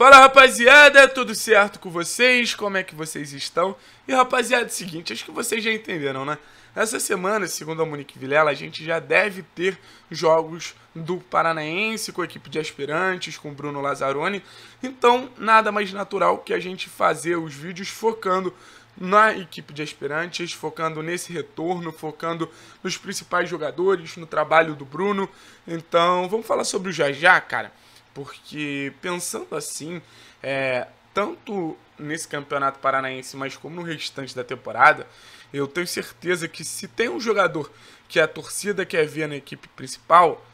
Fala rapaziada, tudo certo com vocês? Como é que vocês estão? E rapaziada, é o seguinte, acho que vocês já entenderam, né? Essa semana, segundo a Monique Vilela, a gente já deve ter jogos do Paranaense com a equipe de aspirantes, com o Bruno Lazzaroni. Então, nada mais natural que a gente fazer os vídeos focando na equipe de aspirantes, focando nesse retorno, focando nos principais jogadores, no trabalho do Bruno. Então, vamos falar sobre o Jajá, cara. Porque pensando assim, é, tanto nesse campeonato paranaense, mas como no restante da temporada, eu tenho certeza que se tem um jogador que a torcida quer ver na equipe principal,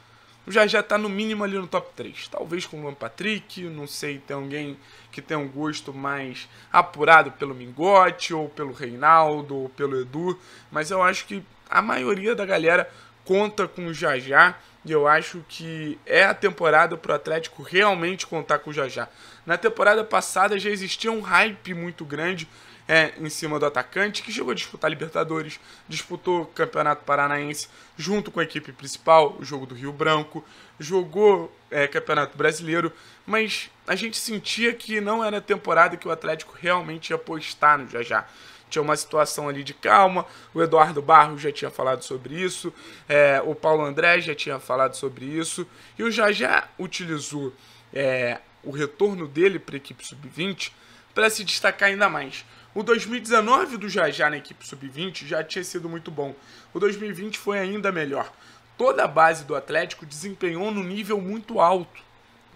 já já está no mínimo ali no top 3. Talvez com o Luan Patrick, não sei, tem alguém que tem um gosto mais apurado pelo Mingote, ou pelo Reinaldo, ou pelo Edu, mas eu acho que a maioria da galera conta com o Jajá. E eu acho que é a temporada para o Atlético realmente contar com o Jajá. Na temporada passada já existia um hype muito grande é, em cima do atacante, que chegou a disputar Libertadores, disputou o Campeonato Paranaense junto com a equipe principal, o jogo do Rio Branco, jogou é, Campeonato Brasileiro, mas a gente sentia que não era a temporada que o Atlético realmente ia apostar no Jajá tinha uma situação ali de calma. O Eduardo Barros já tinha falado sobre isso, é, o Paulo André já tinha falado sobre isso, e o Jajá utilizou é, o retorno dele para a equipe sub-20 para se destacar ainda mais. O 2019 do Jajá na equipe sub-20 já tinha sido muito bom. O 2020 foi ainda melhor. Toda a base do Atlético desempenhou no nível muito alto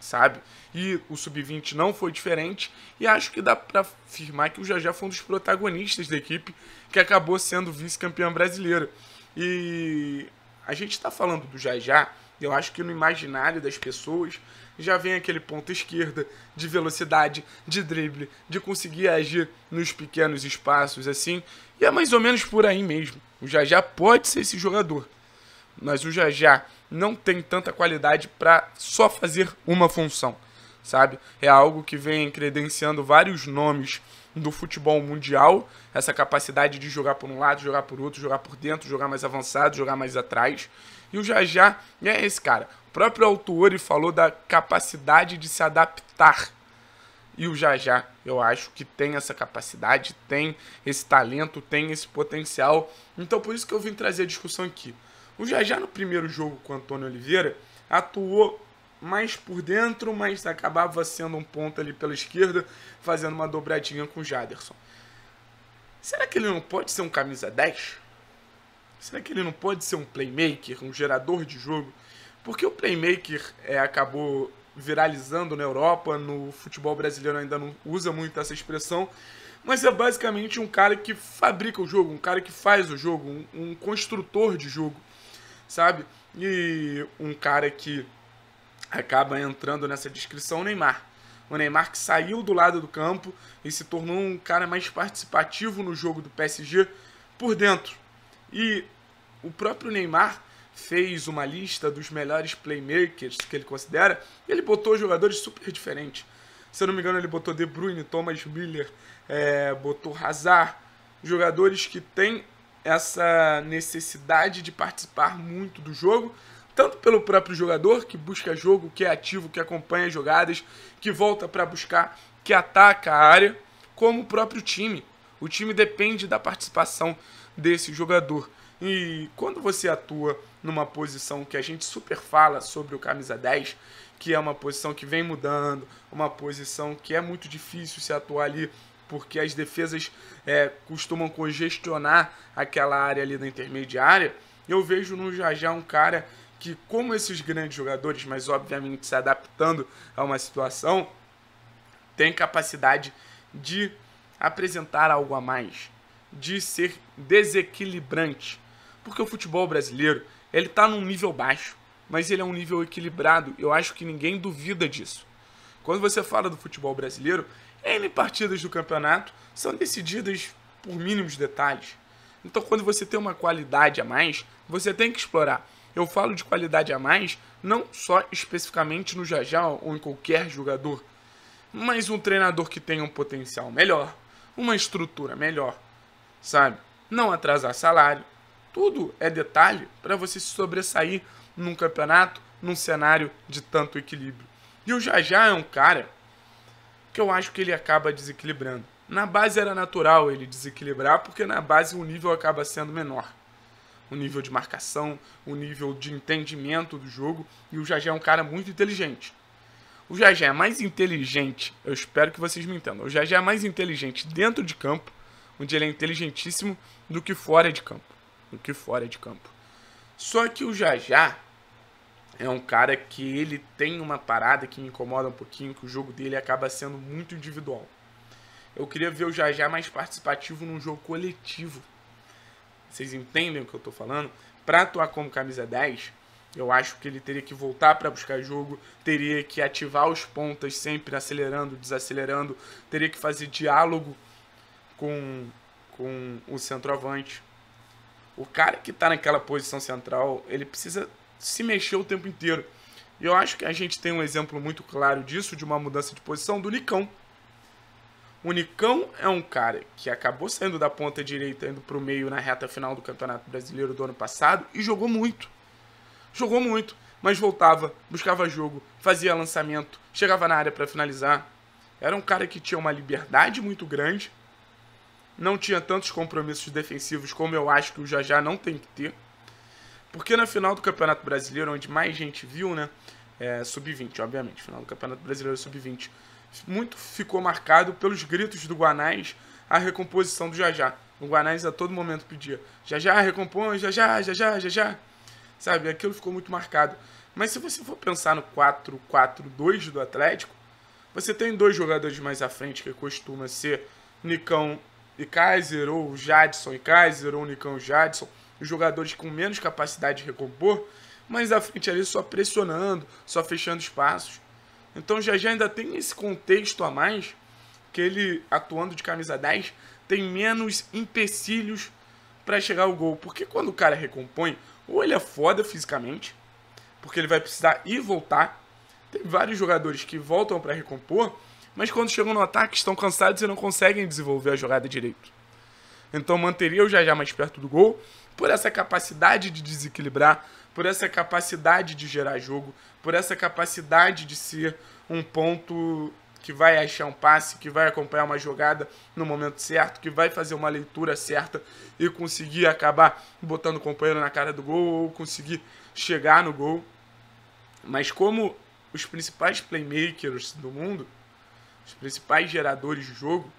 sabe? E o sub-20 não foi diferente. E acho que dá para afirmar que o Jajá foi um dos protagonistas da equipe que acabou sendo vice-campeão brasileiro. E a gente está falando do Jajá, eu acho que no imaginário das pessoas já vem aquele ponto esquerda de velocidade, de drible, de conseguir agir nos pequenos espaços assim. E é mais ou menos por aí mesmo. O Jajá pode ser esse jogador mas o Jajá não tem tanta qualidade para só fazer uma função, sabe? É algo que vem credenciando vários nomes do futebol mundial, essa capacidade de jogar por um lado, jogar por outro, jogar por dentro, jogar mais avançado, jogar mais atrás. E o Jajá né, é esse cara. O próprio autor falou da capacidade de se adaptar. E o Jajá, eu acho que tem essa capacidade, tem esse talento, tem esse potencial. Então por isso que eu vim trazer a discussão aqui. O Jajá no primeiro jogo com o Antônio Oliveira atuou mais por dentro, mas acabava sendo um ponto ali pela esquerda, fazendo uma dobradinha com o Jaderson. Será que ele não pode ser um camisa 10? Será que ele não pode ser um playmaker, um gerador de jogo? Porque o playmaker é, acabou viralizando na Europa, no futebol brasileiro ainda não usa muito essa expressão, mas é basicamente um cara que fabrica o jogo, um cara que faz o jogo, um, um construtor de jogo sabe? E um cara que acaba entrando nessa descrição, o Neymar. O Neymar que saiu do lado do campo e se tornou um cara mais participativo no jogo do PSG por dentro. E o próprio Neymar fez uma lista dos melhores playmakers que ele considera e ele botou jogadores super diferentes. Se eu não me engano, ele botou De Bruyne, Thomas Miller, é, eh, botou Hazard, jogadores que têm essa necessidade de participar muito do jogo, tanto pelo próprio jogador que busca jogo, que é ativo, que acompanha jogadas, que volta para buscar, que ataca a área, como o próprio time. O time depende da participação desse jogador. E quando você atua numa posição que a gente super fala sobre o camisa 10, que é uma posição que vem mudando, uma posição que é muito difícil se atuar ali porque as defesas é, costumam congestionar aquela área ali da intermediária, eu vejo no Jajá um cara que, como esses grandes jogadores, mas obviamente se adaptando a uma situação, tem capacidade de apresentar algo a mais, de ser desequilibrante. Porque o futebol brasileiro, ele está num nível baixo, mas ele é um nível equilibrado. Eu acho que ninguém duvida disso. Quando você fala do futebol brasileiro, N partidas do campeonato são decididas por mínimos detalhes. Então, quando você tem uma qualidade a mais, você tem que explorar. Eu falo de qualidade a mais não só especificamente no Jajá ou em qualquer jogador, mas um treinador que tenha um potencial melhor, uma estrutura melhor, sabe? Não atrasar salário. Tudo é detalhe para você se sobressair num campeonato, num cenário de tanto equilíbrio. E o Jajá é um cara que eu acho que ele acaba desequilibrando. Na base era natural ele desequilibrar, porque na base o nível acaba sendo menor. O nível de marcação, o nível de entendimento do jogo, e o Jajé é um cara muito inteligente. O Jajé é mais inteligente, eu espero que vocês me entendam. O Jajé é mais inteligente dentro de campo, onde ele é inteligentíssimo, do que fora de campo. Do que fora de campo. Só que o Jajá, é um cara que ele tem uma parada que me incomoda um pouquinho, que o jogo dele acaba sendo muito individual. Eu queria ver o Jajá mais participativo num jogo coletivo. Vocês entendem o que eu tô falando? Pra atuar como camisa 10, eu acho que ele teria que voltar para buscar jogo, teria que ativar os pontas sempre acelerando, desacelerando, teria que fazer diálogo com, com o centroavante. O cara que está naquela posição central, ele precisa se mexer o tempo inteiro. E eu acho que a gente tem um exemplo muito claro disso, de uma mudança de posição do Nicão. O Nicão é um cara que acabou saindo da ponta direita, indo para o meio na reta final do Campeonato Brasileiro do ano passado e jogou muito. Jogou muito, mas voltava, buscava jogo, fazia lançamento, chegava na área para finalizar. Era um cara que tinha uma liberdade muito grande, não tinha tantos compromissos defensivos como eu acho que o Jajá não tem que ter. Porque na final do Campeonato Brasileiro, onde mais gente viu, né? É, sub-20, obviamente, final do Campeonato Brasileiro Sub-20. Muito ficou marcado pelos gritos do Guanais a recomposição do Jajá. O Guanais a todo momento pedia: Jajá, recompõe, Jajá, Jajá, Jajá. Sabe, aquilo ficou muito marcado. Mas se você for pensar no 4-4-2 do Atlético, você tem dois jogadores mais à frente que costuma ser Nicão e Kaiser, ou Jadson e Kaiser, ou Nicão e Jadson os jogadores com menos capacidade de recompor, mas à frente ali só pressionando, só fechando espaços. Então já já ainda tem esse contexto a mais, que ele atuando de camisa 10 tem menos empecilhos para chegar ao gol. Porque quando o cara recompõe, ou ele é foda fisicamente, porque ele vai precisar ir voltar. Tem vários jogadores que voltam para recompor, mas quando chegam no ataque estão cansados e não conseguem desenvolver a jogada direito. Então manteria o Jajá mais perto do gol por essa capacidade de desequilibrar, por essa capacidade de gerar jogo, por essa capacidade de ser um ponto que vai achar um passe, que vai acompanhar uma jogada no momento certo, que vai fazer uma leitura certa e conseguir acabar botando o companheiro na cara do gol ou conseguir chegar no gol. Mas como os principais playmakers do mundo, os principais geradores de jogo,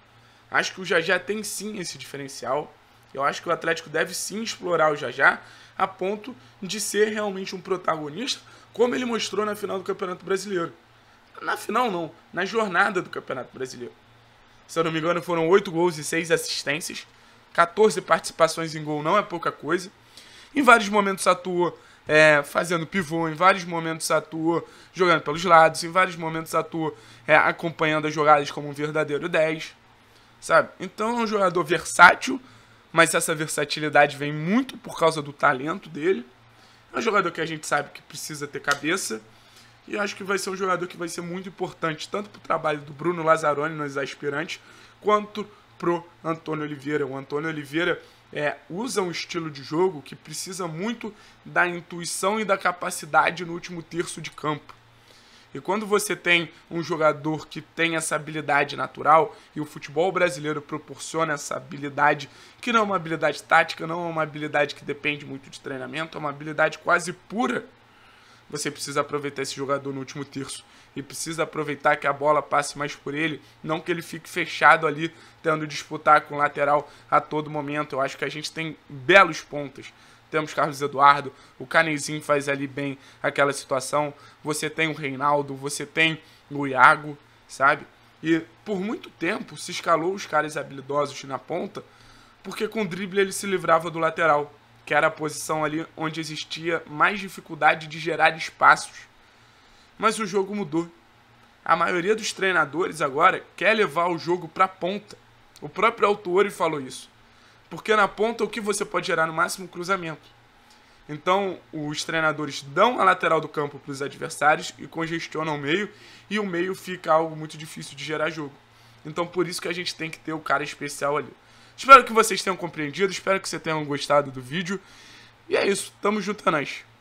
acho que o Jajá tem sim esse diferencial eu acho que o Atlético deve sim explorar o Jajá a ponto de ser realmente um protagonista, como ele mostrou na final do Campeonato Brasileiro. Na final, não, na jornada do Campeonato Brasileiro. Se eu não me engano, foram 8 gols e 6 assistências. 14 participações em gol não é pouca coisa. Em vários momentos atuou é, fazendo pivô, em vários momentos atuou jogando pelos lados, em vários momentos atuou é, acompanhando as jogadas como um verdadeiro 10. Sabe? Então é um jogador versátil, mas essa versatilidade vem muito por causa do talento dele. É um jogador que a gente sabe que precisa ter cabeça. E acho que vai ser um jogador que vai ser muito importante, tanto para o trabalho do Bruno Lazzaroni nos aspirantes, quanto pro Antônio Oliveira. O Antônio Oliveira é, usa um estilo de jogo que precisa muito da intuição e da capacidade no último terço de campo. E quando você tem um jogador que tem essa habilidade natural, e o futebol brasileiro proporciona essa habilidade, que não é uma habilidade tática, não é uma habilidade que depende muito de treinamento, é uma habilidade quase pura. Você precisa aproveitar esse jogador no último terço e precisa aproveitar que a bola passe mais por ele, não que ele fique fechado ali, tendo disputar com o lateral a todo momento. Eu acho que a gente tem belos pontos temos Carlos Eduardo, o Canezinho faz ali bem aquela situação. Você tem o Reinaldo, você tem o Iago, sabe? E por muito tempo se escalou os caras habilidosos na ponta, porque com o drible ele se livrava do lateral, que era a posição ali onde existia mais dificuldade de gerar espaços. Mas o jogo mudou. A maioria dos treinadores agora quer levar o jogo para ponta. O próprio autor falou isso. Porque na ponta o que você pode gerar no máximo cruzamento. Então, os treinadores dão a lateral do campo para os adversários e congestionam o meio, e o meio fica algo muito difícil de gerar jogo. Então, por isso que a gente tem que ter o cara especial ali. Espero que vocês tenham compreendido, espero que vocês tenham gostado do vídeo. E é isso, tamo junto, é